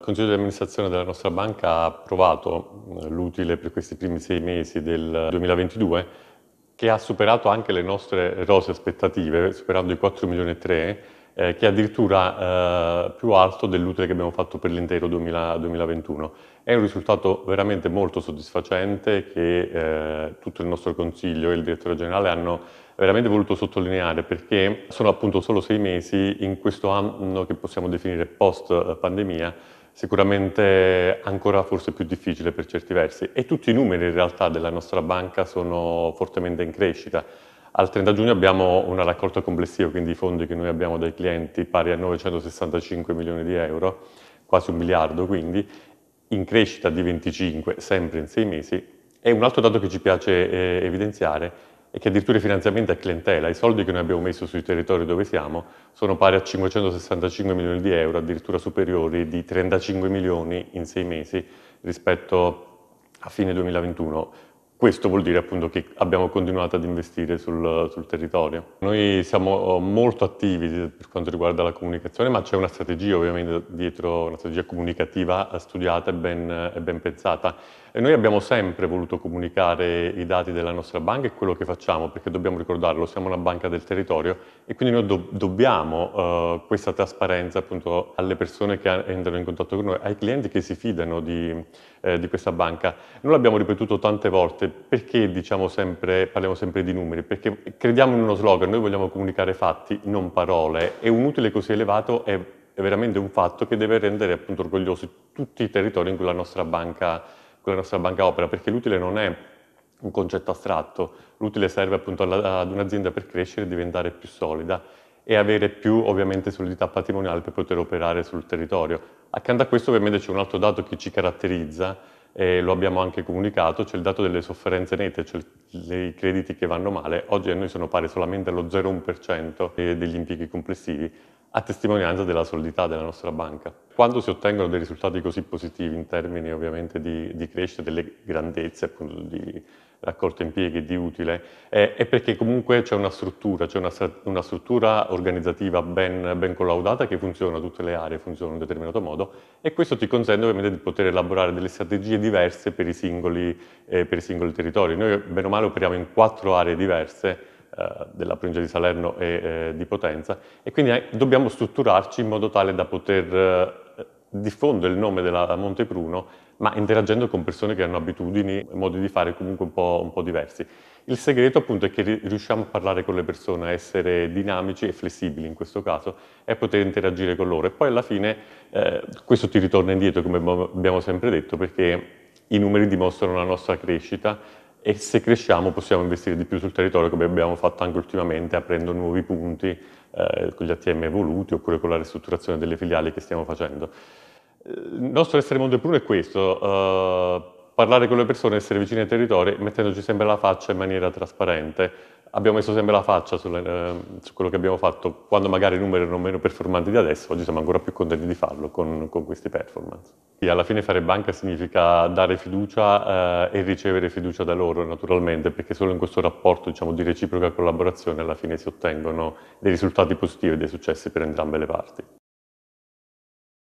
Il Consiglio di amministrazione della nostra banca ha approvato eh, l'utile per questi primi sei mesi del 2022 che ha superato anche le nostre rose aspettative, superando i 4 milioni e 3, eh, che è addirittura eh, più alto dell'utile che abbiamo fatto per l'intero 2021. È un risultato veramente molto soddisfacente che eh, tutto il nostro consiglio e il direttore generale hanno veramente voluto sottolineare perché sono appunto solo sei mesi in questo anno che possiamo definire post pandemia sicuramente ancora forse più difficile per certi versi e tutti i numeri in realtà della nostra banca sono fortemente in crescita. Al 30 giugno abbiamo una raccolta complessiva, quindi i fondi che noi abbiamo dai clienti pari a 965 milioni di euro, quasi un miliardo quindi, in crescita di 25 sempre in sei mesi e un altro dato che ci piace eh, evidenziare e che addirittura i finanziamenti a clientela, i soldi che noi abbiamo messo sui territori dove siamo, sono pari a 565 milioni di euro, addirittura superiori di 35 milioni in sei mesi rispetto a fine 2021 questo vuol dire appunto che abbiamo continuato ad investire sul, sul territorio. Noi siamo eh, molto attivi per quanto riguarda la comunicazione, ma c'è una strategia ovviamente dietro, una strategia comunicativa studiata e ben, e ben pensata. E noi abbiamo sempre voluto comunicare i dati della nostra banca e quello che facciamo, perché dobbiamo ricordarlo, siamo una banca del territorio e quindi noi do dobbiamo eh, questa trasparenza appunto alle persone che entrano in contatto con noi, ai clienti che si fidano di, eh, di questa banca. Noi l'abbiamo ripetuto tante volte, perché diciamo sempre, parliamo sempre di numeri? Perché crediamo in uno slogan, noi vogliamo comunicare fatti, non parole, e un utile così elevato è, è veramente un fatto che deve rendere appunto, orgogliosi tutti i territori in cui la nostra banca, la nostra banca opera, perché l'utile non è un concetto astratto, l'utile serve appunto alla, ad un'azienda per crescere e diventare più solida e avere più ovviamente solidità patrimoniale per poter operare sul territorio. Accanto a questo ovviamente c'è un altro dato che ci caratterizza, eh, lo abbiamo anche comunicato, c'è il dato delle sofferenze nette, cioè i crediti che vanno male, oggi a noi sono pari solamente allo 0,1% eh, degli impieghi complessivi, a testimonianza della solidità della nostra banca. Quando si ottengono dei risultati così positivi in termini ovviamente di, di crescita, delle grandezze appunto di raccolta impieghi, di utile, è, è perché comunque c'è una struttura, c'è una, una, struttura organizzativa ben, ben collaudata che funziona, tutte le aree funzionano in un determinato modo e questo ti consente ovviamente di poter elaborare delle strategie diverse per i singoli, eh, per i singoli territori. Noi bene o male operiamo in quattro aree diverse eh, della provincia di Salerno e eh, di Potenza e quindi eh, dobbiamo strutturarci in modo tale da poter eh, diffondere il nome della Monte Pruno ma interagendo con persone che hanno abitudini e modi di fare comunque un po', un po', diversi. Il segreto appunto è che riusciamo a parlare con le persone, a essere dinamici e flessibili in questo caso e poter interagire con loro e poi alla fine eh, questo ti ritorna indietro come abbiamo sempre detto perché i numeri dimostrano la nostra crescita e se cresciamo possiamo investire di più sul territorio come abbiamo fatto anche ultimamente aprendo nuovi punti eh, con gli ATM evoluti oppure con la ristrutturazione delle filiali che stiamo facendo. Il nostro essere mondo puro è questo, eh, parlare con le persone, essere vicini ai territori mettendoci sempre la faccia in maniera trasparente abbiamo messo sempre la faccia sulle, eh, su quello che abbiamo fatto quando magari i numeri erano meno performanti di adesso, oggi siamo ancora più contenti di farlo con, con queste performance. E alla fine fare banca significa dare fiducia eh, e ricevere fiducia da loro naturalmente, perché solo in questo rapporto diciamo, di reciproca collaborazione alla fine si ottengono dei risultati positivi e dei successi per entrambe le parti.